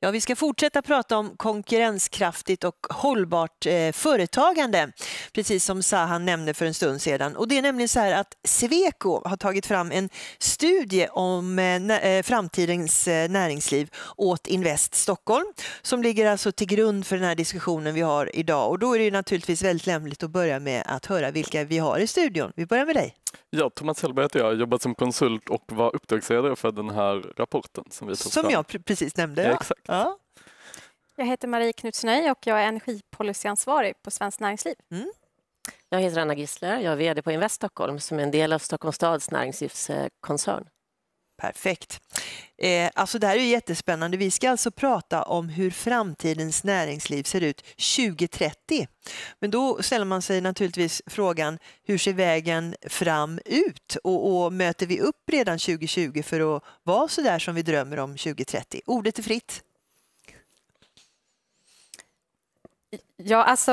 Ja, vi ska fortsätta prata om konkurrenskraftigt och hållbart eh, företagande, precis som Sahan nämnde för en stund sedan. Och det är nämligen så här att Sweco har tagit fram en studie om eh, eh, framtidens eh, näringsliv åt Invest Stockholm, som ligger alltså till grund för den här diskussionen vi har idag. Och då är det naturligtvis väldigt lämpligt att börja med att höra vilka vi har i studion. Vi börjar med dig. Ja, Thomas Hellberg heter jag, jobbar som konsult och var uppdragsledare för den här rapporten som vi tog fram. Som jag precis nämnde. Ja. Exakt. Ja. Jag heter Marie Knutsnöj och jag är energipolicyansvarig på Svenskt Näringsliv. Mm. Jag heter Anna Gissler, jag är VD på Invest Stockholm som är en del av Stockholms stads näringslivskoncern. Perfekt. Eh, alltså det här är jättespännande. Vi ska alltså prata om hur framtidens näringsliv ser ut 2030. Men då ställer man sig naturligtvis frågan, hur ser vägen fram ut? Och, och möter vi upp redan 2020 för att vara så där som vi drömmer om 2030? Ordet är fritt. Ja, alltså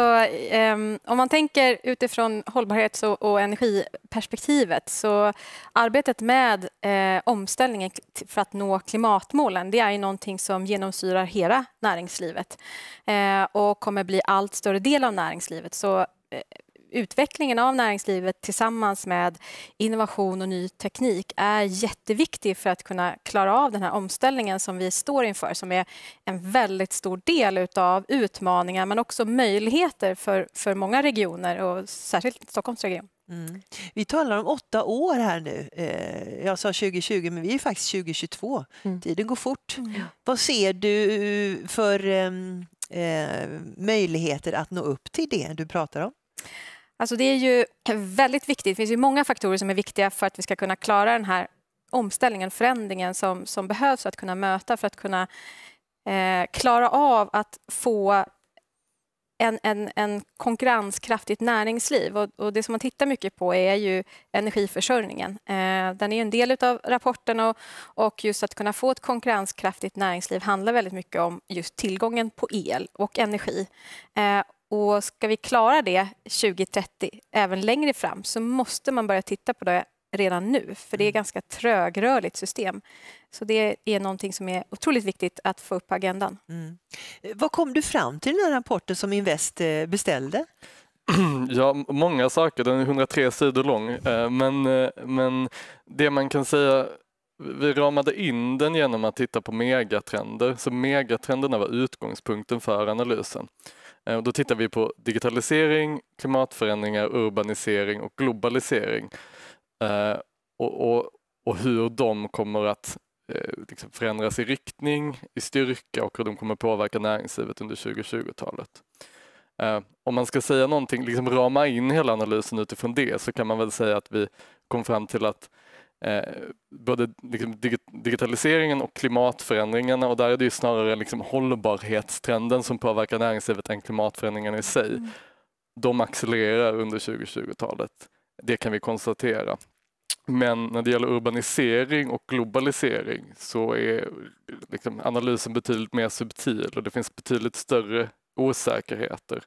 um, om man tänker utifrån hållbarhets och, och energiperspektivet så arbetet med eh, omställningen för att nå klimatmålen det är ju någonting som genomsyrar hela näringslivet eh, och kommer bli allt större del av näringslivet. Så eh, utvecklingen av näringslivet tillsammans med innovation och ny teknik är jätteviktig för att kunna klara av den här omställningen som vi står inför, som är en väldigt stor del utav utmaningar men också möjligheter för, för många regioner och särskilt Stockholmsregion. Mm. Vi talar om åtta år här nu. Eh, jag sa 2020, men vi är faktiskt 2022. Mm. Tiden går fort. Mm. Vad ser du eh, för eh, möjligheter att nå upp till det du pratar om? Alltså det är ju väldigt viktigt. Det finns ju många faktorer som är viktiga för att vi ska kunna klara den här omställningen, förändringen som, som behövs för att kunna möta, för att kunna eh, klara av att få en, en, en konkurrenskraftigt näringsliv. Och, och, det som man tittar mycket på är ju energiförsörjningen. Eh, den är en del av rapporten och, och, just att kunna få ett konkurrenskraftigt näringsliv handlar väldigt mycket om just tillgången på el och energi. Eh, och ska vi klara det 2030, även längre fram, så måste man börja titta på det redan nu, för det är ett mm. ganska trögrörligt system. Så det är någonting som är otroligt viktigt att få upp på agendan. Mm. Eh, vad kom du fram till i den här rapporten som Invest eh, beställde? Ja, många saker. Den är 103 sidor lång. Eh, men, men det man kan säga vi ramade in den genom att titta på megatrender, så megatrenderna var utgångspunkten för analysen. Eh, då tittar vi på digitalisering, klimatförändringar, urbanisering och globalisering eh, och, och, och hur de kommer att eh, liksom förändras i riktning, i styrka och hur de kommer påverka näringslivet under 2020-talet. Om man ska säga någonting, liksom rama in hela analysen utifrån det så kan man väl säga att vi kom fram till att eh, både liksom digitaliseringen och klimatförändringarna och där är det ju snarare liksom hållbarhetstrenden som påverkar näringslivet än klimatförändringarna i sig. Mm. De accelererar under 2020-talet. Det kan vi konstatera. Men när det gäller urbanisering och globalisering så är liksom analysen betydligt mer subtil och det finns betydligt större osäkerheter.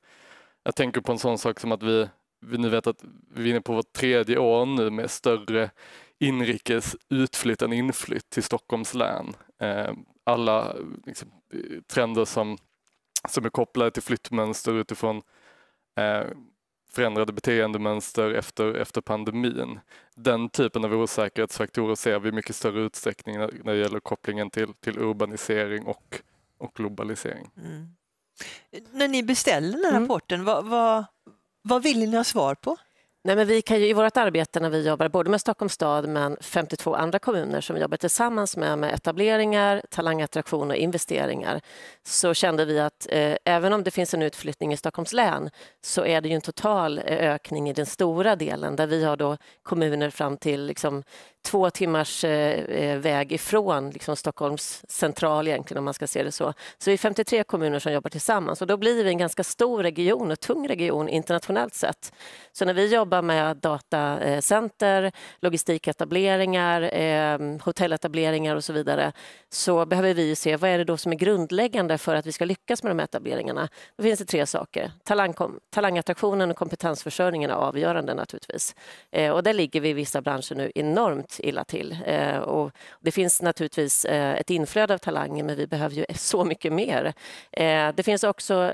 Jag tänker på en sån sak som att vi, vi nu vet att vi är inne på vårt tredje år nu med större inrikes utflytt än inflytt till Stockholms län. Eh, alla liksom, eh, trender som, som är kopplade till flyttmönster utifrån eh, förändrade beteendemönster efter, efter pandemin. Den typen av osäkerhetsfaktorer ser vi i mycket större utsträckning när, när det gäller kopplingen till, till urbanisering och, och globalisering. Mm. När ni beställde den här mm. rapporten, mm. vad, vad, vad ville ni ha svar på? Nej, men vi kan ju i vårt arbete när vi jobbar både med Stockholms stad men 52 andra kommuner som vi jobbar tillsammans med, med etableringar, talangattraktion och investeringar, så kände vi att eh, även om det finns en utflyttning i Stockholms län så är det ju en total eh, ökning i den stora delen där vi har då kommuner fram till liksom, två timmars eh, eh väg ifrån liksom, Stockholms central egentligen om man ska se det så. Så vi är 53 kommuner som jobbar tillsammans och då blir vi en ganska stor region och tung region internationellt sett. Så när vi jobbar jobba med datacenter, logistiketableringar, ehm, hotelletableringar och så vidare så behöver vi se vad är det då som är grundläggande för att vi ska lyckas med de här etableringarna. Då finns det tre saker. Talang, talangattraktionen och kompetensförsörjningen är avgörande naturligtvis. Eh, och där ligger vi i vissa branscher nu enormt illa till. Eh, och det finns naturligtvis eh, ett inflöde av talanger men vi behöver ju så mycket mer. Det finns också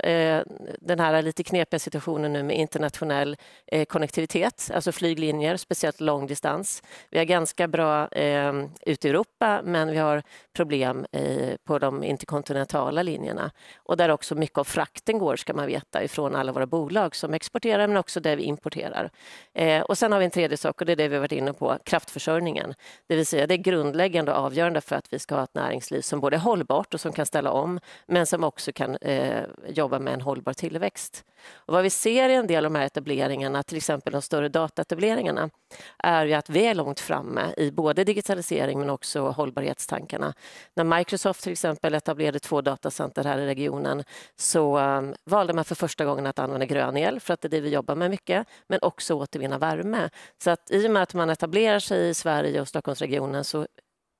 den här lite knepiga situationen nu med internationell konnektivitet kontinuitet, alltså flyglinjer, speciellt långdistans. Vi har ganska bra eh, ute i Europa, men vi har problem eh, på de interkontinentala linjerna och där också mycket av frakten går, ska man veta, ifrån alla våra bolag som exporterar, men också det vi importerar. Eh, och sen har vi en tredje sak och det är det vi varit inne på, kraftförsörjningen. Det vill säga, det är grundläggande och avgörande för att vi ska ha ett näringsliv som både är hållbart och som kan ställa om, men som också kan eh, jobba med en hållbar tillväxt. Och vad vi ser i en del av de här etableringarna, till exempel de större dataetableringarna är ju att vi är långt framme i både digitalisering men också hållbarhetstankarna. När Microsoft till exempel etablerade två datacenter här i regionen så um, valde man för första gången att använda grön el för att det är det vi jobbar med mycket, men också återvinna värme. Så att i och med att man etablerar sig i Sverige och Stockholmsregionen så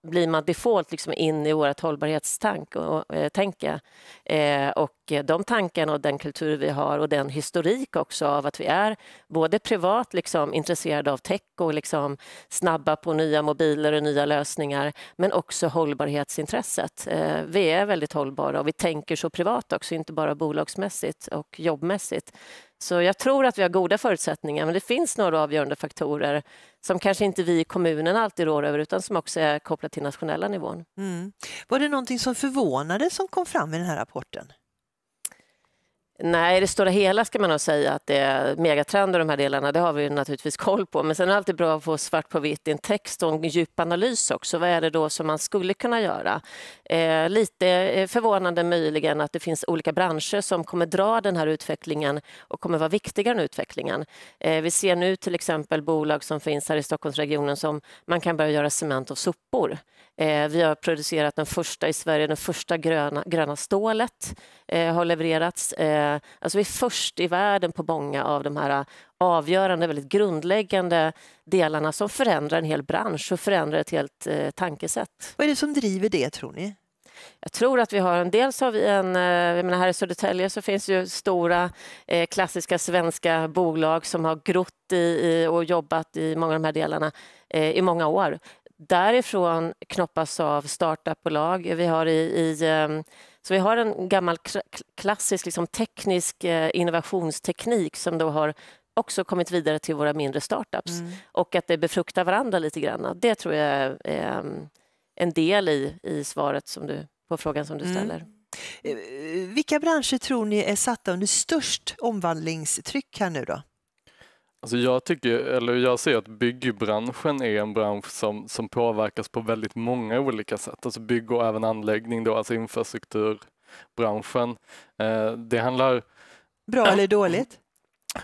blir man default liksom in i vårt hållbarhetstänk och, eh, tänka. Eh, och de tankarna och den kultur vi har och den historik också av att vi är både privat liksom, intresserade av tech och liksom, snabba på nya mobiler och nya lösningar men också hållbarhetsintresset. Eh, vi är väldigt hållbara och vi tänker så privat också, inte bara bolagsmässigt och jobbmässigt. Så jag tror att vi har goda förutsättningar, men det finns några avgörande faktorer som kanske inte vi i kommunen alltid rår över, utan som också är kopplat till nationella nivån. Mm. Var det någonting som förvånade som kom fram i den här rapporten? Nej, i det stora hela ska man nog säga att det är megatrender de här delarna, det har vi naturligtvis koll på. Men sen är det alltid bra att få svart på vitt i en text och en djup analys också. Vad är det då som man skulle kunna göra? Eh, lite eh, förvånande möjligen att det finns olika branscher som kommer dra den här utvecklingen och kommer vara viktiga i utvecklingen. Eh, vi ser nu till exempel bolag som finns här i Stockholmsregionen som man kan börja göra cement av sopor. Eh, vi har producerat den första i Sverige, den första gröna, gröna stålet eh, har levererats. Eh, alltså vi är först i världen på många av de här avgörande, väldigt grundläggande delarna som förändrar en hel bransch och förändrar ett helt tankesätt. Vad är det som driver det tror ni? Jag tror att vi har en, dels har vi en, jag menar här i Södertälje så finns ju stora klassiska svenska bolag som har grott i, och jobbat i många av de här delarna i många år. Därifrån knoppas av startupbolag. Vi har, i, i, ehm, så vi har en gammal klassisk liksom teknisk eh, innovationsteknik som då har också kommit vidare till våra mindre startups mm. och att det befruktar varandra lite grann. Det tror jag är ehm, en del i, i svaret som du, på frågan som du mm. ställer. Eh, vilka branscher tror ni är satta under störst omvandlingstryck här nu då? Alltså jag, tycker, eller jag ser att byggbranschen är en bransch som, som påverkas på väldigt många olika sätt. Alltså bygg och även anläggning, då, alltså infrastrukturbranschen. Eh, det handlar... Bra eller dåligt?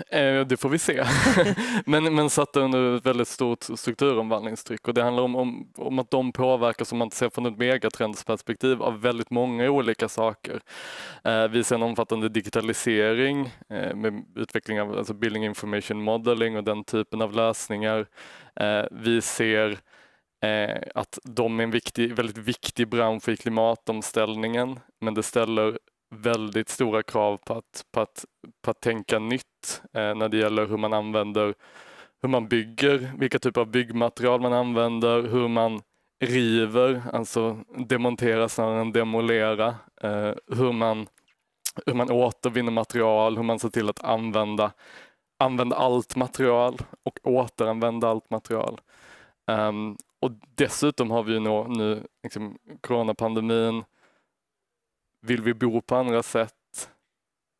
Eh, det får vi se. men, men satta under ett väldigt stort strukturomvandlingstryck och det handlar om, om, om att de påverkas, om man ser från ett megatrendsperspektiv, av väldigt många olika saker. Eh, vi ser en omfattande digitalisering eh, med utveckling av alltså building information modeling och den typen av lösningar. Eh, vi ser eh, att de är en viktig, väldigt viktig bransch i klimatomställningen, men det ställer väldigt stora krav på att, på att, på att tänka nytt eh, när det gäller hur man använder, hur man bygger, vilka typer av byggmaterial man använder, hur man river, alltså demontera snarare än demolera, eh, hur, man, hur man återvinner material, hur man ser till att använda, använda allt material och återanvända allt material. Um, och dessutom har vi nu, nu liksom, coronapandemin, vill vi bo på andra sätt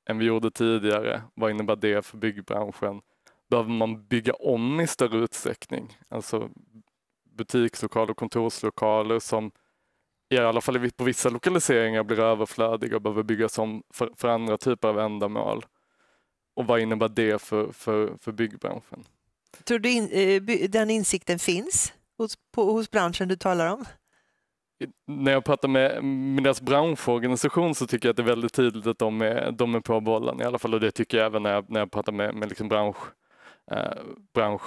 än vi gjorde tidigare? Vad innebär det för byggbranschen? Behöver man bygga om i större utsträckning? Alltså butikslokaler och kontorslokaler som i alla fall på vissa lokaliseringar blir överflödiga och behöver byggas om för, för andra typer av ändamål. Och vad innebär det för, för, för byggbranschen? Tror du in, eh, den insikten finns hos, på, hos branschen du talar om? när jag pratar med, deras branschorganisation så tycker jag att det är väldigt tydligt att de är, de är på bollen i alla fall och det tycker jag även när jag, när jag pratar med, med liksom bransch, eh, bransch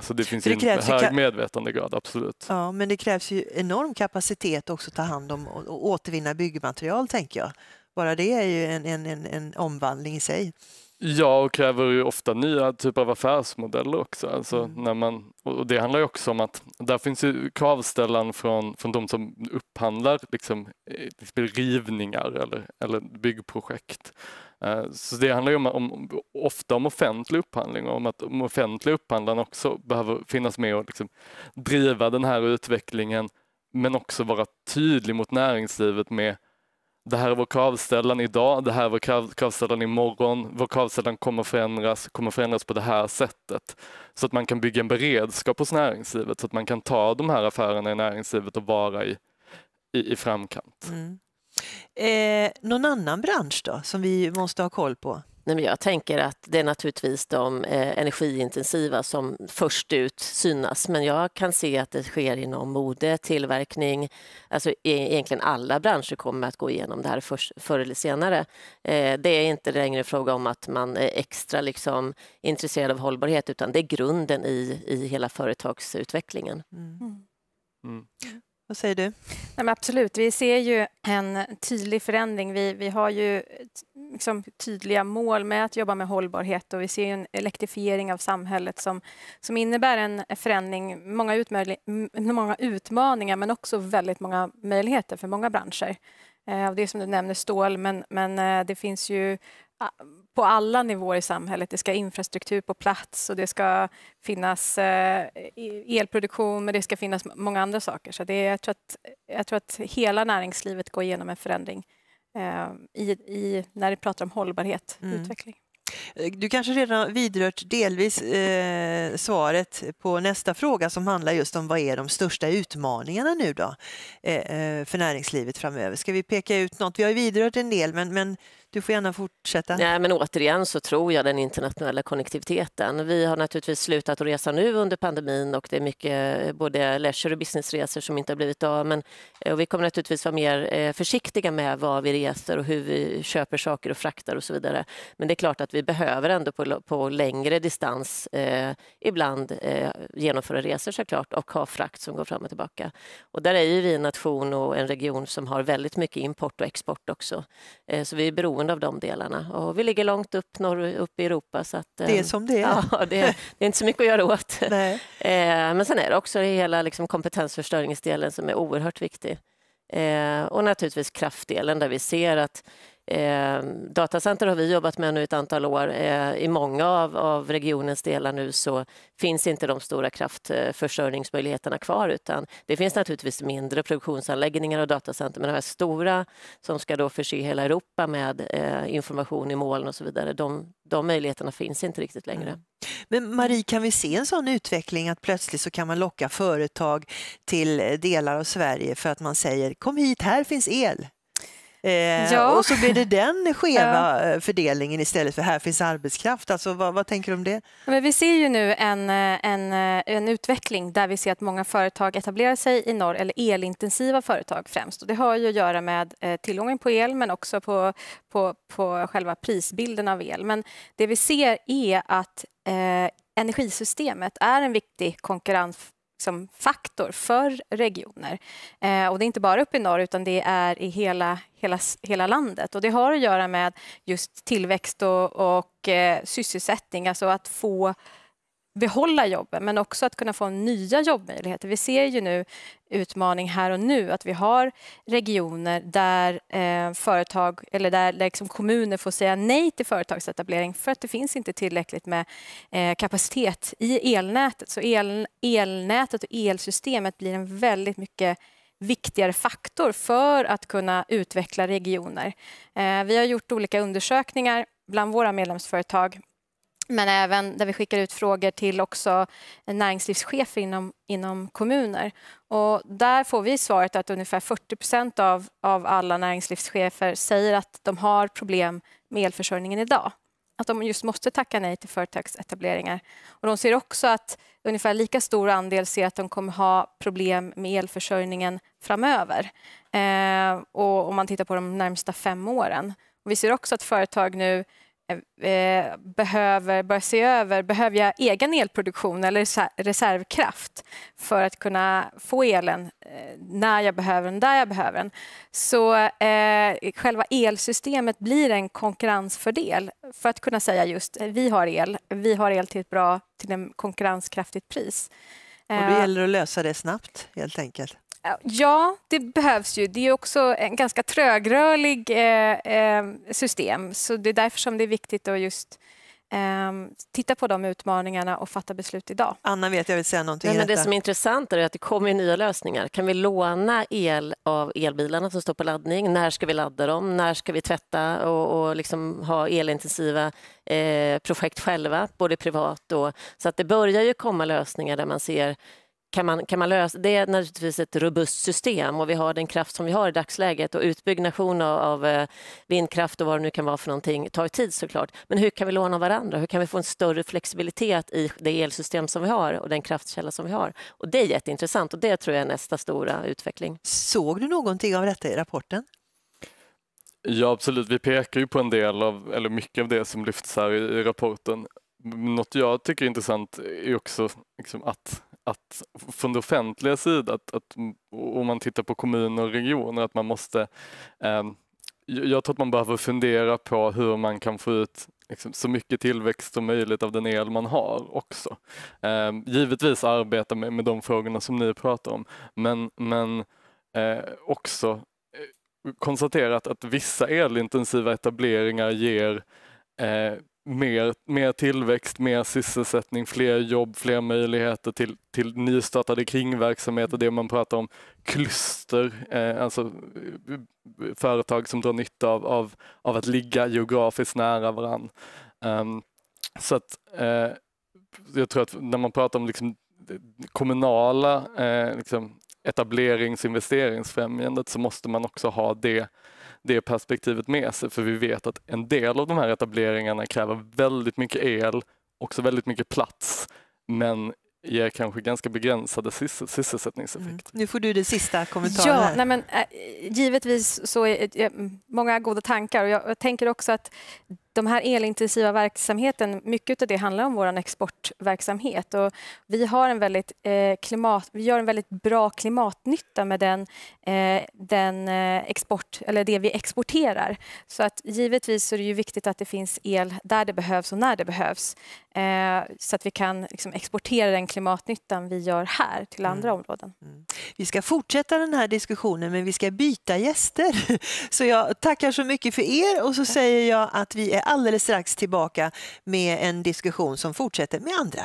Så det finns det en hög medvetandegrad, absolut. Ja, men det krävs ju enorm kapacitet också att ta hand om och, och återvinna byggmaterial, tänker jag. Bara det är ju en, en, en, en omvandling i sig. Ja, och kräver ju ofta nya typer av affärsmodeller också. Alltså mm. när man, och det handlar ju också om att där finns ju kravställan från, från de som upphandlar liksom, eh, rivningar eller, eller byggprojekt. Eh, så det handlar ju om, om, ofta om offentlig upphandling och om att de offentliga upphandlarna också behöver finnas med och liksom driva den här utvecklingen men också vara tydlig mot näringslivet med det här är vår kravställan idag, det här är vår krav, kravställan imorgon, vår kravställan kommer förändras, kommer förändras på det här sättet. Så att man kan bygga en beredskap hos näringslivet, så att man kan ta de här affärerna i näringslivet och vara i, i, i framkant. Mm. Eh, någon annan bransch då, som vi måste ha koll på? Nej, jag tänker att det är naturligtvis de eh, energiintensiva som först ut synas, men jag kan se att det sker inom mode, tillverkning, alltså e-, egentligen alla branscher kommer att gå igenom det här först, förr eller senare. Eh, det är inte längre fråga om att man är extra liksom intresserad av hållbarhet, utan det är grunden i, i hela företagsutvecklingen. Mm. Mm. mm. mm. Vad säger du? Nej, absolut, vi ser ju en tydlig förändring. Vi, vi har ju liksom tydliga mål med att jobba med hållbarhet och vi ser en elektrifiering av samhället som, som innebär en förändring, många, utmöjli, många utmaningar men också väldigt många möjligheter för många branscher. Eh, det är som du nämner stål, men, men eh, det finns ju på alla nivåer i samhället. Det ska infrastruktur på plats och det ska finnas eh, e-, elproduktion men det ska finnas många andra saker. Så det är, jag, tror att, jag tror att hela näringslivet går igenom en förändring eh, i, i, när vi pratar om hållbarhet och mm. utveckling. Eh, du kanske redan vidrört delvis eh, svaret på nästa fråga som handlar just om vad är de största utmaningarna nu då eh, för näringslivet framöver? Ska vi peka ut något? Vi har ju vidrört en del men, men du får gärna fortsätta. Nej, men återigen så tror jag den internationella konnektiviteten. Vi har naturligtvis slutat att resa nu under pandemin och det är mycket eh, både leisure och businessresor som inte har blivit av. Men, eh, och vi kommer naturligtvis vara mer eh, försiktiga med vad vi reser och hur vi köper saker och fraktar och så vidare. Men det är klart att vi behöver ändå på, på längre distans eh, ibland eh, genomföra resor såklart och ha frakt som går fram och tillbaka. Och där är ju vi en nation och en region som har väldigt mycket import och export också. Eh, så vi är beroende beroende av de delarna. Och vi ligger långt upp, norr, upp i Europa. Så att, det är eh, som det är. Ja, det, är, det är inte så mycket att göra åt. Nej. Eh, men sen är det också hela liksom kompetensförstöringsdelen som är oerhört viktig. Eh, och naturligtvis kraftdelen där vi ser att Eh, datacenter har vi jobbat med nu ett antal år. Eh, I många av, av, regionens delar nu så finns inte de stora kraftförsörjningsmöjligheterna kvar utan det finns naturligtvis mindre produktionsanläggningar och datacenter men de här stora som ska då förse hela Europa med eh, information i moln och så vidare, de, de möjligheterna finns inte riktigt längre. Mm. Men Marie, kan vi se en sån utveckling att plötsligt så kan man locka företag till eh, delar av Sverige för att man säger kom hit, här finns el, Eh, ja. Och så blir det den skeva ja. Eh, fördelningen istället för här finns arbetskraft. Alltså, vad, vad tänker du om det? Men vi ser ju nu en, eh, en, eh, en utveckling där vi ser att många företag etablerar sig i norr, eller elintensiva företag främst. Och det har ju att göra med tillgången på el men också på, på, på själva prisbilden av el. Men det vi ser är att eh, energisystemet är en viktig konkurrens liksom, faktor för regioner. Eh, och det är inte bara uppe i norr utan det är i hela, hela, hela landet. Och det har att göra med just tillväxt och, och eh, sysselsättning, alltså att få behålla jobben men också att kunna få nya jobbmöjligheter. Vi ser ju nu utmaning här och nu att vi har regioner där eh, företag eller där liksom kommuner får säga nej till företagsetablering för att det finns inte tillräckligt med eh, kapacitet i elnätet. Så el, elnätet och elsystemet blir en väldigt mycket viktigare faktor för att kunna utveckla regioner. Eh, vi har gjort olika undersökningar bland våra medlemsföretag men även där vi skickar ut frågor till också näringslivschefer inom, inom kommuner. Och där får vi svaret att ungefär 40 av, av alla näringslivschefer säger att de har problem med elförsörjningen idag. Att de just måste tacka nej till företagsetableringar. Och de ser också att ungefär lika stor andel ser att de kommer ha problem med elförsörjningen framöver. Eh, och om man tittar på de närmsta fem åren. Och vi ser också att företag nu Eh, eh, behöver börja se över, behöver jag egen elproduktion eller reservkraft för att kunna få elen eh, när jag behöver den, där jag behöver den. Så eh, själva elsystemet blir en konkurrensfördel för att kunna säga just vi har el, vi har el till ett bra, till ett konkurrenskraftigt pris. Och då gäller det att lösa det snabbt helt enkelt? Ja, det behövs ju. Det är också en ganska trögrörlig eh, eh, system så det är därför som det är viktigt att just ehm, titta på de utmaningarna och fatta beslut idag. Anna vet jag vill säga någonting Nej, men Det som är intressant är att det kommer nya lösningar. Kan vi låna el av elbilarna som står på laddning? När ska vi ladda dem? När ska vi tvätta och, och liksom ha elintensiva eh, projekt själva, både privat och... Så att det börjar ju komma lösningar där man ser kan man, kan man lösa. Det är naturligtvis ett robust system och vi har den kraft som vi har i dagsläget och utbyggnation av, av eh, vindkraft och vad det nu kan vara för någonting tar tid såklart. Men hur kan vi låna varandra? Hur kan vi få en större flexibilitet i det elsystem som vi har och den kraftkälla som vi har? Och det är jätteintressant och det tror jag är nästa stora utveckling. Såg du någonting av detta i rapporten? Ja, absolut. Vi pekar ju på en del av, eller mycket av det som lyfts här i, i rapporten. Något jag tycker är intressant är också liksom att att från det offentliga sidan, att, att, om man tittar på kommuner och regioner, att man måste... Eh, jag tror att man behöver fundera på hur man kan få ut liksom, så mycket tillväxt som möjligt av den el man har också. Eh, givetvis arbeta med, med de frågorna som ni pratar om, men, men eh, också eh, konstatera att, att vissa elintensiva etableringar ger eh, mer, mer tillväxt, mer sysselsättning, fler jobb, fler möjligheter till, till nystartade kringverksamheter, mm. det man pratar om kluster, eh, alltså företag som drar nytta av, av, av att ligga geografiskt nära varandra. Um, ehm, så att eh, jag tror att när man pratar om liksom kommunala eh, liksom etablerings och investeringsfrämjandet så måste man också ha det det perspektivet med sig för vi vet att en del av de här etableringarna kräver väldigt mycket el, också väldigt mycket plats, men ger kanske ganska begränsade sysselsättningseffekter. Mm. Nu får du det sista kommentaren. Ja, nej men, äh, givetvis så är äh, många goda tankar och jag tänker också att de här elintensiva verksamheten, mycket av det handlar om vår exportverksamhet och vi, har en väldigt, eh, klimat, vi gör en väldigt bra klimatnytta med den, eh, den eh, export, eller det vi exporterar. Så att givetvis är det ju viktigt att det finns el där det behövs och när det behövs eh, så att vi kan liksom, exportera den klimatnyttan vi gör här till mm. andra områden. Mm. Vi ska fortsätta den här diskussionen men vi ska byta gäster. Så jag tackar så mycket för er och så säger jag att vi är alldeles strax tillbaka med en diskussion som fortsätter med andra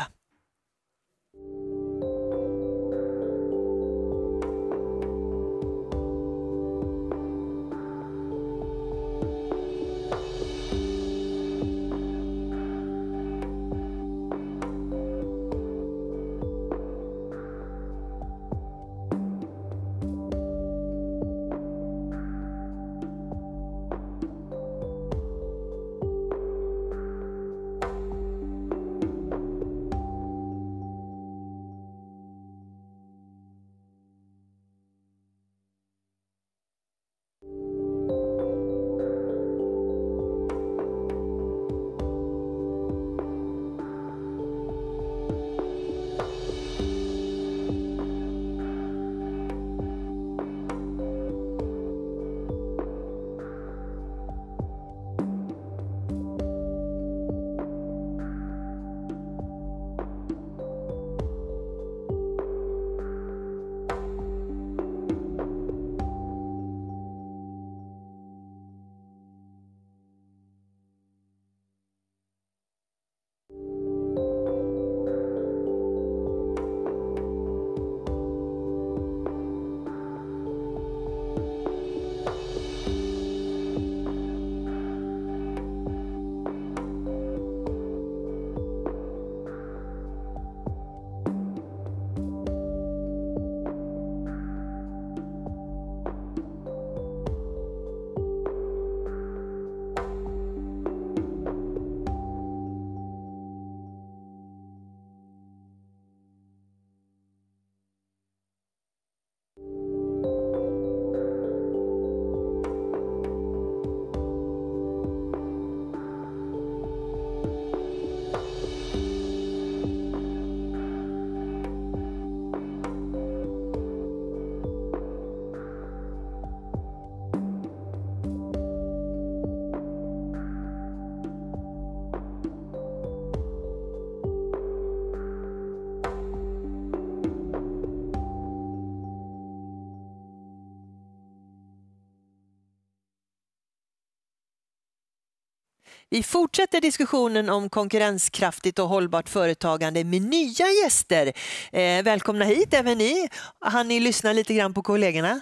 Vi fortsätter diskussionen om konkurrenskraftigt och hållbart företagande med nya gäster. Eh, välkomna hit även ni. Har ni lyssna lite grann på kollegorna?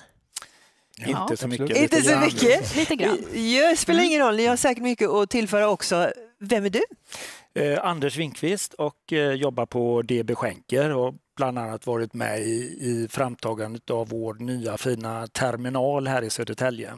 Ja, inte så mycket. Inte lite så grann. mycket. Lite grann. Ja, spelar mm. ingen roll, ni har säkert mycket att tillföra också. Vem är du? Eh, Anders Winkvist och eh, jobbar på DB Schenker och bland annat varit med i, i framtagandet av vår nya fina terminal här i Södertälje.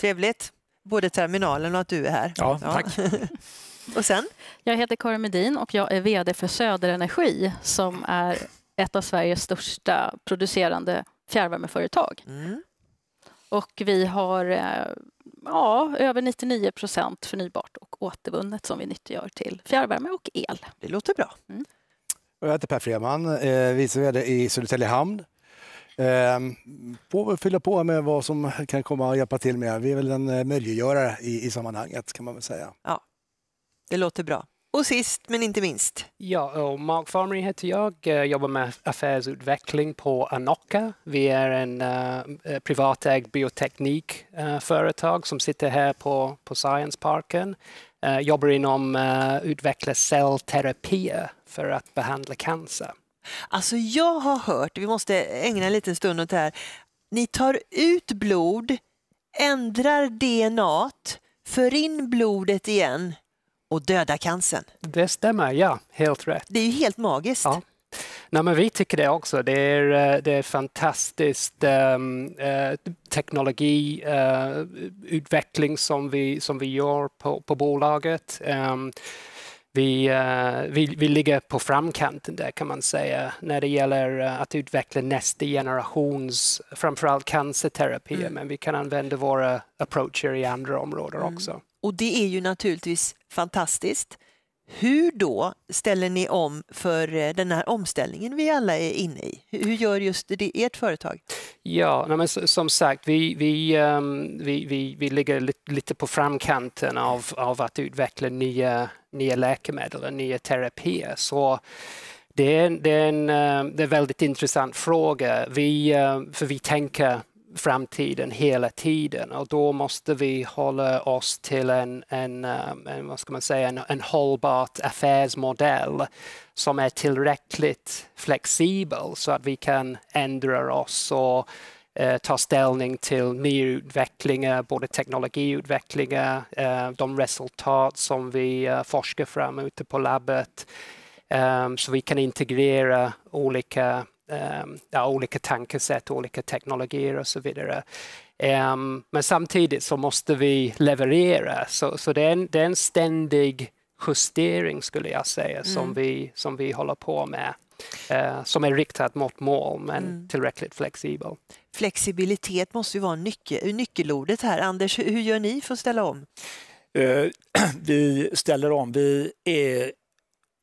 Trevligt både terminalen och att du är här. Ja, ja. tack. och sen? Jag heter Karin Medin och jag är VD för Söderenergi som är ett av Sveriges största producerande fjärrvärmeföretag. Mm. Och vi har eh, ja, över 99 procent förnybart och återvunnet som vi nyttiggör till fjärrvärme och el. Det låter bra. Mm. Jag heter Per Freman, eh, vice VD i Södertälje Hamn. Ehm, på, fylla på med vad som kan komma och hjälpa till med. Vi är väl en eh, möjliggörare i, i sammanhanget kan man väl säga. Ja, det låter bra. Och sist men inte minst. Ja, och Mark Farmery heter jag. jag eh, jobbar med affärsutveckling på Anoka. Vi är en uh, eh, privatägd bioteknikföretag uh, som sitter här på, på Parken. Uh, jobbar inom uh, utveckla cellterapier för att behandla cancer. Alltså jag har hört, vi måste ägna en liten stund åt det här, ni tar ut blod, ändrar DNA, för in blodet igen och dödar cancern. Det stämmer, ja. Helt rätt. Det är ju helt magiskt. Ja. Nej, men vi tycker det också. Det är, eh, det är fantastiskt um, ehm, uh, eh, teknologiutveckling eh, uh, som, vi, som vi gör på, på bolaget. Um, vi, eh, vi, vi ligger på framkanten där kan man säga när det gäller eh, att utveckla nästa generations, framförallt cancerterapier, mm. men vi kan använda våra approacher i andra områden mm. också. Och det är ju naturligtvis fantastiskt. Hur då ställer ni om för eh, den här omställningen vi alla är inne i? Hur gör just det, ert företag? Ja, men som sagt, vi, vi, ehm, vi, vi, vi ligger lite på framkanten av, av att utveckla nya, nya läkemedel och nya terapier. Så det är, det, är en, eh, det är en väldigt intressant fråga. Vi, eh, för vi tänker framtiden hela tiden och då måste vi hålla oss till en, en, eh, en vad ska man säga, en, en hållbart affärsmodell som är tillräckligt flexibel så att vi kan ändra oss och eh, ta ställning till nya utvecklingar, både teknologiutvecklingar, eh, de resultat som vi eh, forskar fram ute på labbet. Ehm, så vi kan integrera olika Ehm, ja, olika tankesätt, olika teknologier och så vidare. Ehm, men samtidigt så måste vi leverera, så, så det, är en, det är en ständig justering skulle jag säga mm. som, vi, som vi håller på med. Eh, som är riktad mot mål men mm. tillräckligt flexibel. Flexibilitet måste ju vara nyckel, nyckelordet här. Anders, hur, gör ni för att ställa om? Eh, vi ställer om. Vi är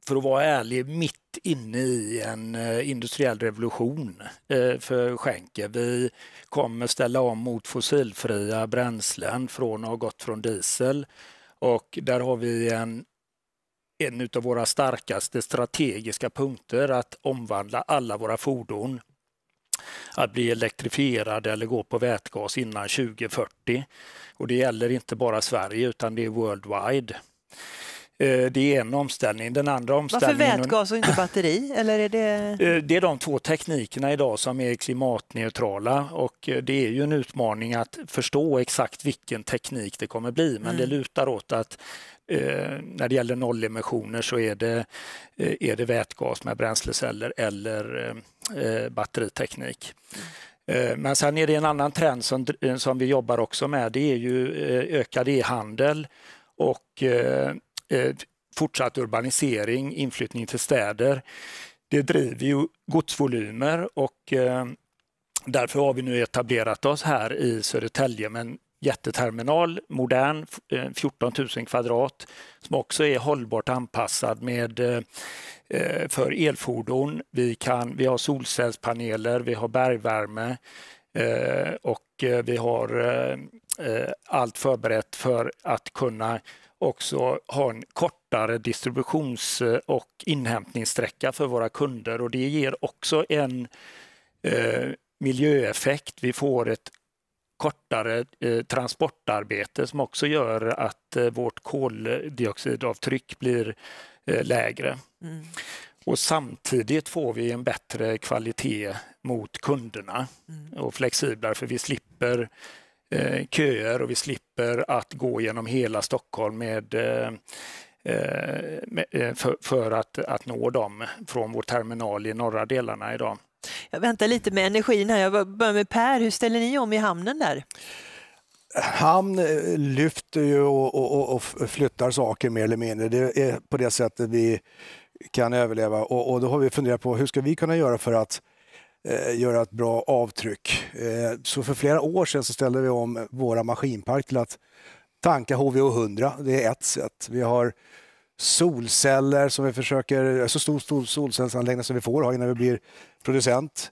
för att vara ärlig, mitt inne i en eh, industriell revolution eh, för skänke. Vi kommer ställa om mot fossilfria bränslen från att ha gått från diesel och där har vi en en av våra starkaste strategiska punkter att omvandla alla våra fordon att bli elektrifierade eller gå på vätgas innan 2040. Och det gäller inte bara Sverige utan det är worldwide. Eh, det är en omställning. Den andra omställningen... Varför vätgas och inte batteri? Eller är det... Eh, det är de två teknikerna idag som är klimatneutrala och eh, det är ju en utmaning att förstå exakt vilken teknik det kommer bli. Men mm. det lutar åt att när det gäller nollemissioner så är det, är det vätgas med bränsleceller eller batteriteknik. Mm. Men sen är det en annan trend som, som vi jobbar också med, det är ju ökad e-handel och Eh, fortsatt urbanisering, inflyttning till städer. Det driver ju godsvolymer och eh, därför har vi nu etablerat oss här i Södertälje med en jätteterminal, modern, 14 000 eh, kvadrat, som också är hållbart anpassad med, för elfordon. Vi, kan, vi har solcellspaneler, vi har bergvärme och vi har allt förberett för att kunna också ha en kortare distributions och inhämtningssträcka för våra kunder och det ger också en eh, miljöeffekt. Vi får ett kortare eh, transportarbete som också gör att eh, vårt koldioxidavtryck blir eh, lägre. Mm. Och samtidigt får vi en bättre kvalitet mot kunderna mm. och flexiblare för vi slipper eh, köer och vi slipper att gå genom hela Stockholm med, eh, eh med eh, för, för, att, att nå dem från vår terminal i norra delarna idag. Jag väntar lite med energin här. Jag börjar med Per, hur ställer ni om i hamnen där? Hamn eh, lyfter ju och, och, och flyttar saker mer eller mindre. Det är på det sättet vi kan överleva. Och, och, då har vi funderat på hur ska vi kunna göra för att Eh, göra ett bra avtryck. Eh, så för flera år sedan så ställde vi om våra maskinpark till att tanka HVO100. Det är ett sätt. Vi har solceller som vi försöker, eh, så stor, solcellsanläggning som vi får ha innan vi blir producent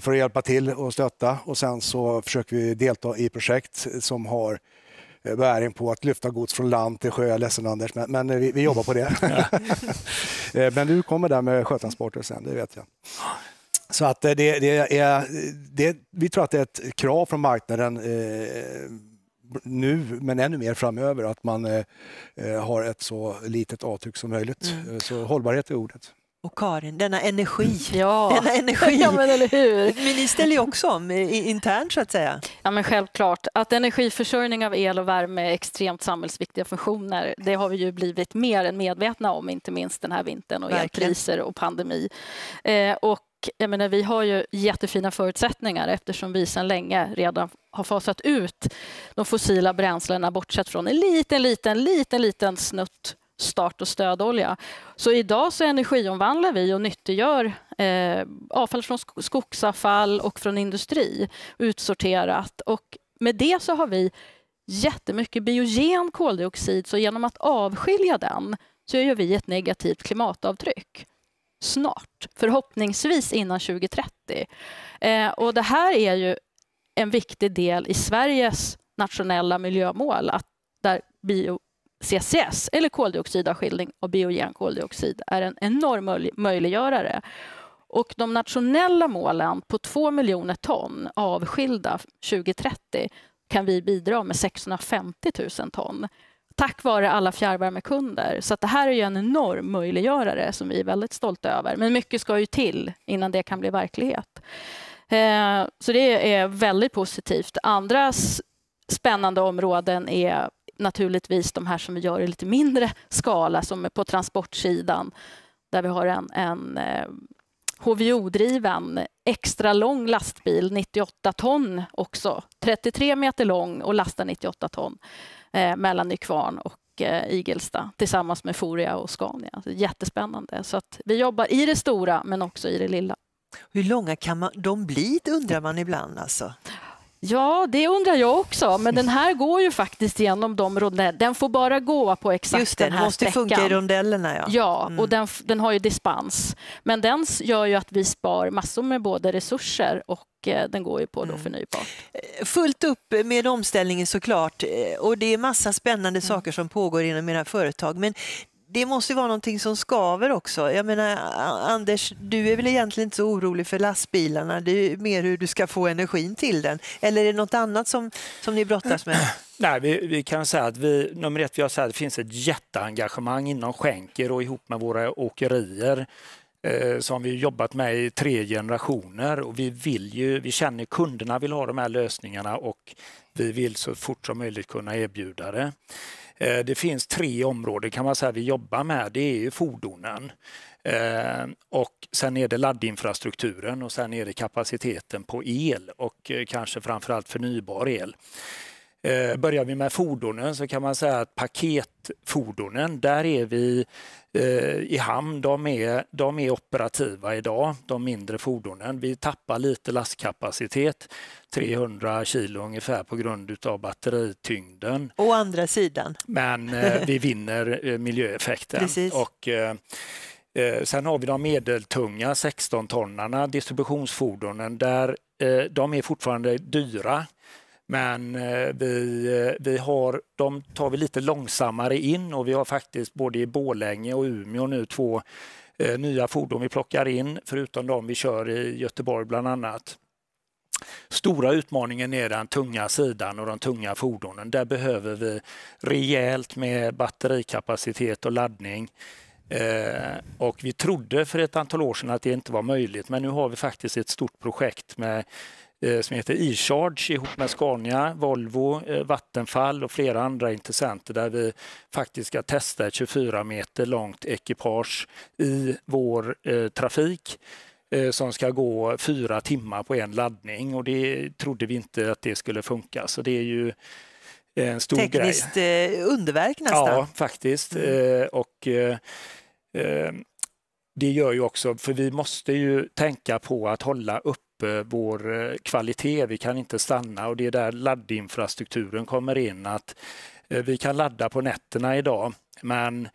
för att hjälpa till och stötta. Och sen så försöker vi delta i projekt som har bäring på att lyfta gods från land till sjö. Jag är ledsen Anders, men, men vi, vi, jobbar på det. men du kommer där med sjötransporter sen, det vet jag. Så att eh, det, det är, det, vi tror att det är ett krav från marknaden eh, nu, men ännu mer framöver, att man eh, eh har ett så litet avtryck som möjligt. Mm. Eh, så hållbarhet är ordet. Och Karin, denna energi. Mm. Ja, denna energi. ja men eller hur. Men ni ställer ju också om internt så att säga. Ja men självklart. Att energiförsörjning av el och värme är extremt samhällsviktiga funktioner, det har vi ju blivit mer än medvetna om, inte minst den här vintern och Verkligen. elpriser och pandemi. Eh, och jag menar, vi har ju jättefina förutsättningar eftersom vi sedan länge redan har fasat ut de fossila bränslena bortsett från en liten, liten, liten, liten snutt start och stödolja. Så idag så energiomvandlar vi och nyttiggör eh, avfall från skogsavfall och från industri utsorterat. Och med det så har vi jättemycket biogen koldioxid, så genom att avskilja den så gör vi ett negativt klimatavtryck snart, förhoppningsvis innan 2030. Eh, och det här är ju en viktig del i Sveriges nationella miljömål, att där bio CCS, eller koldioxidavskiljning och biogen koldioxid, är en enorm möjliggörare. Och de nationella målen på 2 miljoner ton avskilda 2030 kan vi bidra med 650 000 ton tack vare alla fjärrvärmekunder. Så det här är ju en enorm möjliggörare som vi är väldigt stolta över. Men mycket ska ju till innan det kan bli verklighet. Eh, så det är väldigt positivt. Andra spännande områden är naturligtvis de här som vi gör i lite mindre skala, som är på transportsidan, där vi har en, en HVO-driven eh, extra lång lastbil, 98 ton också. 33 meter lång och lastar 98 ton eh, mellan Nykvarn och eh, Igelsta tillsammans med Foria och Scania. Så jättespännande. Så att vi jobbar i det stora men också i det lilla. Hur långa kan man, de bli, undrar man ibland. Alltså. Ja, det undrar jag också. Men den här går ju faktiskt genom de rondellerna. Den får bara gå på exakt Just det, den här måste funka i rondellerna. Ja, ja mm. och den, den har ju dispens. Men den gör ju att vi spar massor med både resurser och eh, den går ju på då mm. förnybart. Mm. Fullt upp med omställningen såklart eh, och det är massa spännande mm. saker som pågår inom era företag men det måste vara någonting som skaver också. Jag menar, Anders, du är väl egentligen inte så orolig för lastbilarna, det är mer hur du ska få energin till den. Eller är det något annat som, som ni brottas med? Nej, vi, vi, kan säga att vi, nummer ett, vi har sagt att det finns ett jätteengagemang inom Schenker och ihop med våra åkerier eh, som vi jobbat med i tre generationer och vi vill ju, vi känner kunderna vill ha de här lösningarna och vi vill så fort som möjligt kunna erbjuda det. Eh, det finns tre områden kan man säga vi jobbar med. Det är ju fordonen eh, och sen är det laddinfrastrukturen och sen är det kapaciteten på el och eh, kanske framförallt förnybar el. Eh, börjar vi med fordonen så kan man säga att paketfordonen, där är vi eh, i hamn. De är, de är operativa idag, de mindre fordonen. Vi tappar lite lastkapacitet, 300 kilo ungefär på grund av batterityngden. Å andra sidan. Men eh, vi vinner eh, miljöeffekten. Precis. Och, eh, eh, Sen har vi de medeltunga 16-tonnarna, distributionsfordonen, där de är fortfarande dyra. Men eh, vi, eh, vi har, de tar vi lite långsammare in och vi har faktiskt både i Bålänge och Umeå nu två eh, nya fordon vi plockar in, förutom de vi kör i Göteborg bland annat. Stora utmaningen är den tunga sidan och de tunga fordonen. Där behöver vi rejält med batterikapacitet och laddning. och vi trodde för ett antal år sedan att det inte var möjligt, men nu har vi faktiskt ett stort projekt med Eh, som heter E-charge ihop med Scania, Volvo, eh, Vattenfall och flera andra intressenter där vi faktiskt ska testa ett 24 meter långt ekipage i vår eh, trafik som ska gå fyra timmar på en laddning och det trodde vi inte att det skulle funka. Så det är ju en stor Tekniskt grej. Tekniskt underverk nästan. Ja, faktiskt. Mm. Och det gör ju också, för vi måste ju tänka på att hålla upp uppe eh, vår eh, kvalitet. Vi kan inte stanna och det är där laddinfrastrukturen kommer in. Att eh, vi kan ladda på nätterna idag, men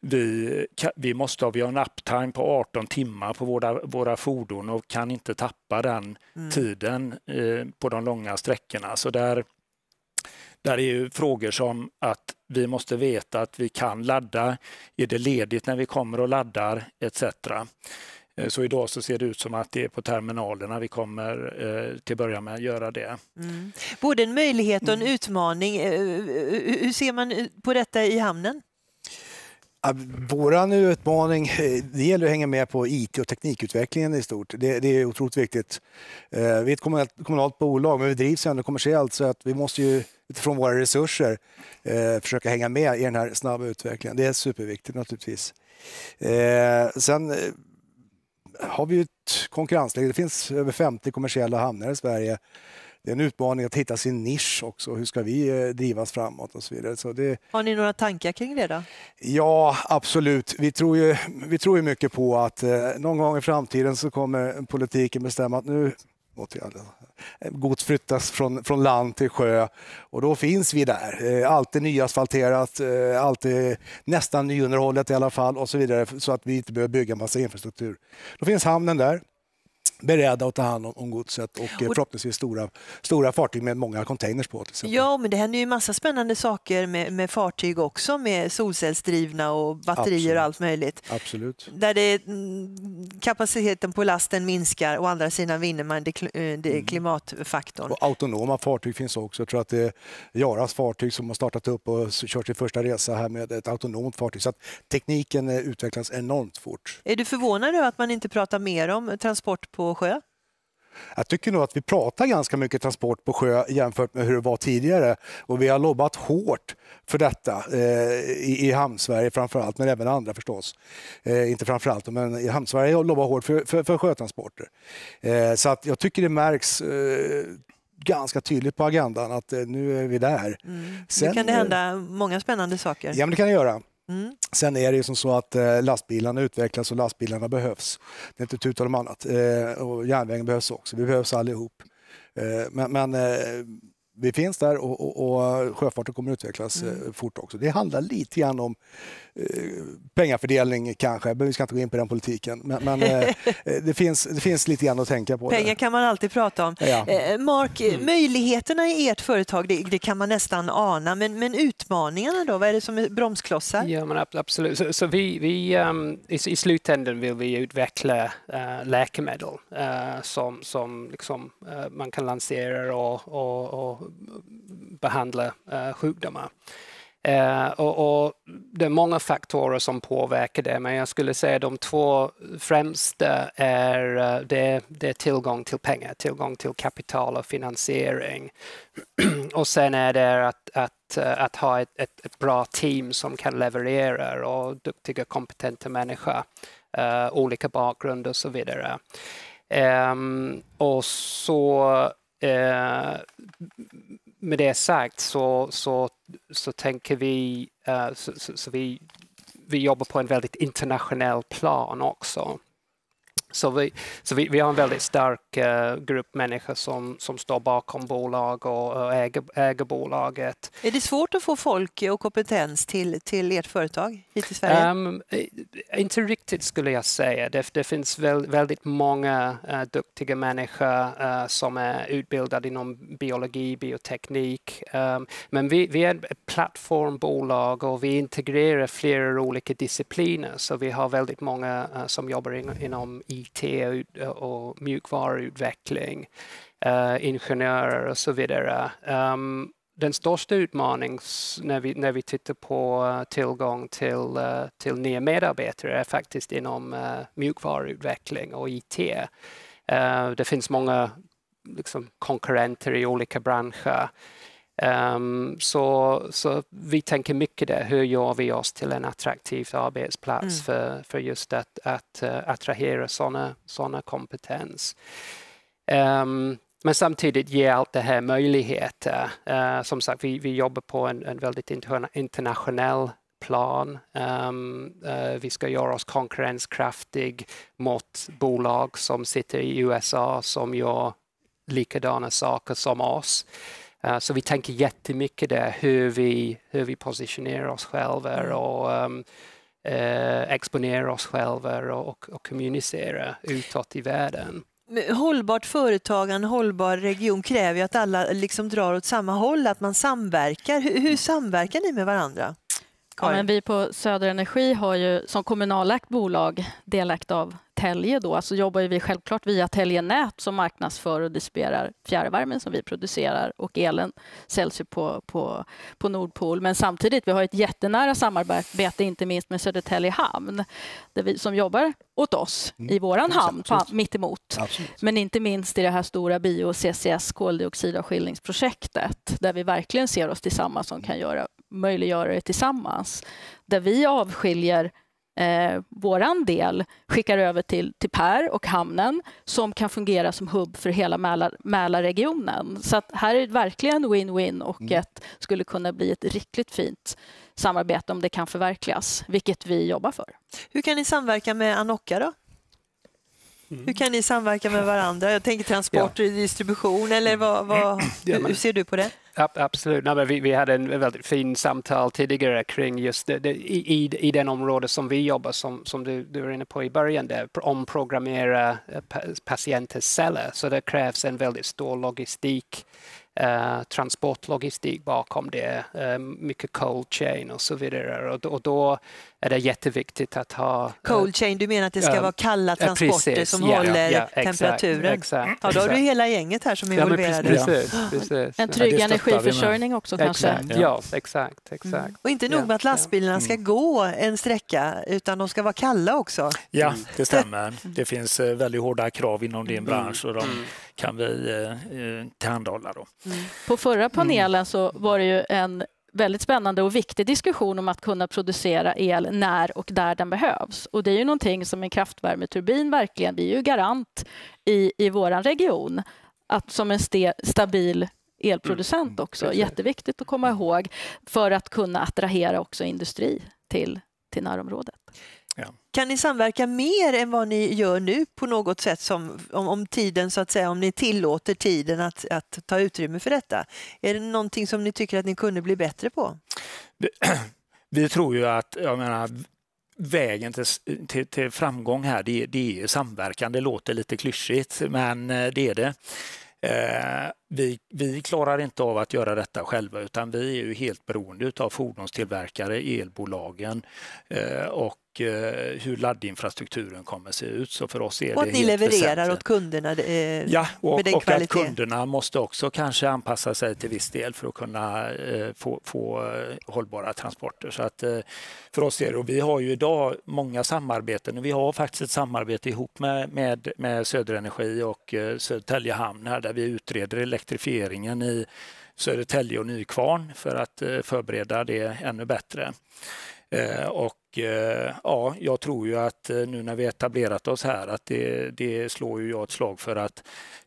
vi, vi måste ha, har en uptime på 18 timmar på våra, våra fordon och kan inte tappa den mm. tiden på de långa sträckorna. Så där, där är ju frågor som att vi måste veta att vi kan ladda, är det ledigt när vi kommer och laddar etc. Eh, så idag så ser det ut som att det är på terminalerna vi kommer eh, till att börja med att göra det. Mm. Både en möjlighet och en mm. utmaning. Eh, hur ser man på detta i hamnen? Vår utmaning det gäller att hänga med på IT och teknikutvecklingen i stort. Det, det är otroligt viktigt. Vi är ett kommunalt, kommunalt bolag, men vi drivs ändå kommersiellt så att vi måste ju utifrån våra resurser försöka hänga med i den här snabba utvecklingen. Det är superviktigt naturligtvis. sen har vi ett konkurrensläge. Det finns över 50 kommersiella hamnar i Sverige. Det är en utmaning att hitta sin nisch också. Hur ska vi eh, drivas framåt och så vidare. Så det... Har ni några tankar kring det då? Ja, absolut. Vi tror ju, vi tror mycket på att eh, någon gång i framtiden så kommer politiken bestämma att nu Eh, gods flyttas från, från land till sjö och då finns vi där. Eh, alltid nyasfalterat, eh, alltid nästan nyunderhållet i alla fall och så vidare så att vi inte behöver bygga massa infrastruktur. Då finns hamnen där beredda att ta hand om, om godset och, eh, och förhoppningsvis stora, stora fartyg med många containers på. Till ja, men det händer ju massa spännande saker med, med fartyg också med solcellsdrivna och batterier Absolut. och allt möjligt. Absolut. Där det, mm, kapaciteten på lasten minskar, å andra sidan vinner man det, eh, det mm. klimatfaktorn. Och autonoma fartyg finns också. Jag tror att det är Jaras fartyg som har startat upp och kört sin första resa här med ett autonomt fartyg. Så tekniken eh, utvecklas enormt fort. Är du förvånad över att man inte pratar mer om transport på sjö? Jag tycker nog att vi pratar ganska mycket transport på sjö jämfört med hur det var tidigare. Och vi har lobbat hårt för detta eh, i, i Hamnsverige allt men även andra förstås. Eh, inte allt, men i Hamnsverige har lobbat hårt för, för, för sjötransporter. Eh, så att jag tycker det märks eh, ganska tydligt på agendan att eh, nu är vi där. Mm. Sen, nu kan det eh, hända många spännande saker. Ja, men det kan det göra. Mm. Sen är det ju som så att eh, lastbilarna utvecklas och lastbilarna behövs. Det är inte tu tal om annat. Eh, och järnvägen behövs också. Vi behövs allihop. Eh, men, men vi finns där och, och, och sjöfarten kommer utvecklas mm. fort också. Det handlar lite grann om Eh, pengafördelning kanske, men vi ska inte gå in på den politiken. Men, men eh, det, finns, det finns lite grann att tänka på. Pengar där. kan man alltid prata om. Ja. Eh, Mark, mm. möjligheterna i ert företag, det, det, kan man nästan ana, men, men utmaningarna då? Vad är det som är bromsklossar? Ja, men absolut. Så, så vi, vi um, i, i, slutändan vill vi utveckla uh, läkemedel uh, som, som liksom, uh, man kan lansera och, och, och behandla sjukdomar. Eh, och, och, det är många faktorer som påverkar det, men jag skulle säga de två främsta är, eh, det, det är tillgång till pengar, tillgång till kapital och finansiering. och sen är det att, att, eh, att ha ett, ett, ett, bra team som kan leverera och duktiga, kompetenta människor, eh, olika bakgrund och så vidare. Eh, och så Eh, med det sagt så, så, så tänker vi, eh, så, så, så vi, vi jobbar på en väldigt internationell plan också. Så vi, så vi, vi har en väldigt stark eh, grupp människor som, som står bakom bolag och, och äger, äger, bolaget. Är det svårt att få folk och kompetens till, till ert företag hit i Sverige? Um, inte riktigt skulle jag säga. Det, det finns väl, väldigt många uh, duktiga människor uh, som är utbildade inom biologi, bioteknik. Um, men vi, vi är ett plattformbolag och vi integrerar flera olika discipliner så vi har väldigt många uh, som jobbar in, inom IT och, och mjukvaruutveckling, eh, ingenjörer och så vidare. Um, den största utmaningen när vi, när vi tittar på eh, tillgång till, eh, till nya medarbetare är faktiskt inom uh, mjukvaruutveckling och IT. Uh, det finns många liksom, konkurrenter i olika branscher Ehm, så, så vi tänker mycket där, hur gör vi oss till en attraktiv arbetsplats mm. för, för just att, att eh, attrahera sådana såna kompetens. Ehm, men samtidigt ger allt det här möjligheter. Uh, som sagt, vi, vi jobbar på en, en väldigt internationell plan. Um, uh, vi ska göra oss konkurrenskraftig mot bolag som sitter i USA som gör likadana saker som oss. Eh, så vi tänker jättemycket där hur vi, hur vi positionerar oss själva och um, eh, exponerar oss själva och, och kommunicerar utåt i världen. Hållbart företagande, hållbar region kräver ju att alla liksom drar åt samma håll, att man samverkar. Hur, hur samverkar ni med varandra? Ja, vi på Söder Energi har ju som kommunalägt bolag, delägt av Telge då, så jobbar vi självklart via Telge Nät som marknadsför och distribuerar fjärrvärmen som vi producerar och elen säljs ju på, på, på Nordpol. Men samtidigt, vi har ett jättenära samarbete, inte minst med Södertälje hamn, vi, som jobbar åt oss mm. i vår hamn, på, mitt emot. Absolut. Men inte minst i det här stora bio CCS koldioxidavskiljningsprojektet, där vi verkligen ser oss tillsammans som kan göra, möjliggöra det tillsammans. Där vi avskiljer eh, våran del skickar över till, till Per och hamnen som kan fungera som hubb för hela Mälarregionen. Så att här är det verkligen win-win och mm. ett, skulle kunna bli ett riktigt fint samarbete om det kan förverkligas, vilket vi jobbar för. Hur kan ni samverka med Anocca då? Mm. Hur kan ni samverka med varandra? Jag tänker transport, ja. distribution eller vad, vad, hur, hur ser du på det? absolut. Nej, vi, vi, hade en väldigt fin samtal tidigare kring just det, det, i, i den område som vi jobbar som, som du, du var inne på i början, där, omprogrammera eh, patienters celler. Så det krävs en väldigt stor logistik, eh, transportlogistik bakom det, eh, mycket cold chain och så vidare. Och, och då är det jätteviktigt att ha... Eh, Cold chain, du menar att det ska vara kalla transporter precis, som yeah, håller yeah, temperaturen? Exakt, exakt, ja, då har du hela gänget här som är involverade. Ja, En trygg ja, energiförsörjning också kanske? Exakt, ja, exakt. exakt. Mm. Och inte nog med att lastbilarna ska mm. gå en sträcka utan de ska vara kalla också. Ja, mm. det stämmer. Det finns eh, väldigt hårda krav inom din bransch och de kan vi eh, tillhandahålla. Då. På förra panelen så var det ju en väldigt spännande och viktig diskussion om att kunna producera el när och där den behövs. Och det är ju någonting som en kraftvärmeturbin verkligen, vi är ju garant i, i vår region, att som en ste, stabil elproducent mm, också. Jätteviktigt att komma ihåg för att kunna attrahera också industri till, till närområdet kan ni samverka mer än vad ni gör nu på något sätt som, om, om tiden så att säga, om ni tillåter tiden att, att ta utrymme för detta? Är det någonting som ni tycker att ni kunde bli bättre på? Det, vi tror ju att, jag menar, vägen till, till, till, framgång här, det, det är samverkan. Det låter lite klyschigt, men eh, det är det. Eh, vi, vi, klarar inte av att göra detta själva utan vi är ju helt beroende av fordonstillverkare, elbolagen eh, och och eh, hur laddinfrastrukturen kommer se ut. Så för oss är och att ni levererar väsentligt. åt kunderna eh, ja, och, med den och kvaliteten. att kunderna måste också kanske anpassa sig till viss del för att kunna eh, få, få, eh, hållbara transporter. Så att, eh, för oss är det, och vi har ju idag många samarbeten och vi har faktiskt ett samarbete ihop med, med, med Söderenergi och eh, Södertälje hamn här, där vi utreder elektrifieringen i Södertälje och Nykvarn för att eh, förbereda det ännu bättre. Eh, och eh, ja, jag tror ju att eh, nu när vi etablerat oss här att det, det slår ju jag ett slag för att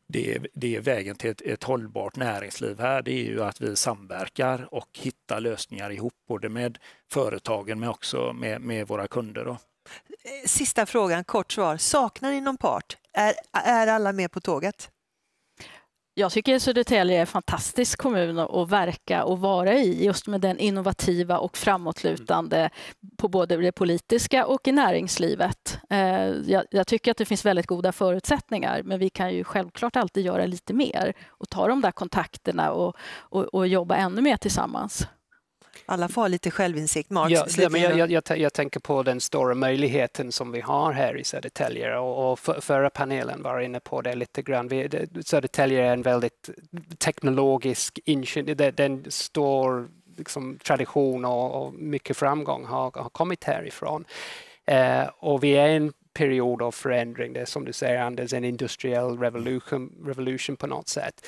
det, det är vägen till ett, ett, hållbart näringsliv här. Det är ju att vi samverkar och hittar lösningar ihop, både med företagen men också med, med våra kunder. Då. Sista frågan, kort svar. Saknar ni någon part? Är, är alla med på tåget? Jag tycker Södertälje är en fantastisk kommun att verka och vara i, just med den innovativa och framåtlutande på både det politiska och i näringslivet. Eh, jag tycker att det finns väldigt goda förutsättningar, men vi kan ju självklart alltid göra lite mer och ta de där kontakterna och, och, och jobba ännu mer tillsammans alla får ha lite självinsikt. Mark, ja, ja, men jag, jag, jag, tänker på den stora möjligheten som vi har här i Södertälje och, och för, förra panelen var inne på det lite grann. Vi, Södertälje är en väldigt teknologisk ingenjör, den, den står liksom, tradition och, och, mycket framgång har, har kommit härifrån. Eh, och vi är en period av förändring, det är som du säger Anders, en industriell revolution, revolution på något sätt.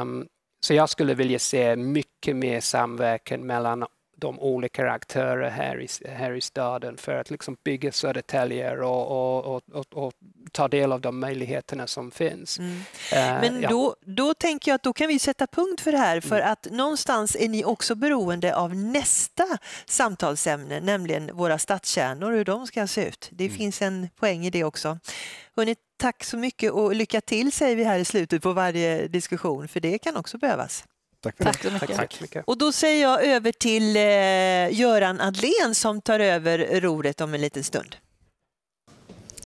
Um, så jag skulle vilja se mycket mer samverkan mellan de olika aktörer här i, här i staden för att liksom bygga Södertälje och, och, och, och, och ta del av de möjligheterna som finns. Mm. Uh, Men ja. då, då tänker jag att då kan vi sätta punkt för det här för mm. att någonstans är ni också beroende av nästa samtalsämne, nämligen våra stadskärnor och hur de ska se ut. Det mm. finns en poäng i det också. Hörrni, tack så mycket och lycka till säger vi här i slutet på varje diskussion för det kan också behövas. Tack, tack så mycket. Tack så Och då säger jag över till eh, Göran Adlén som tar över roret om en liten stund.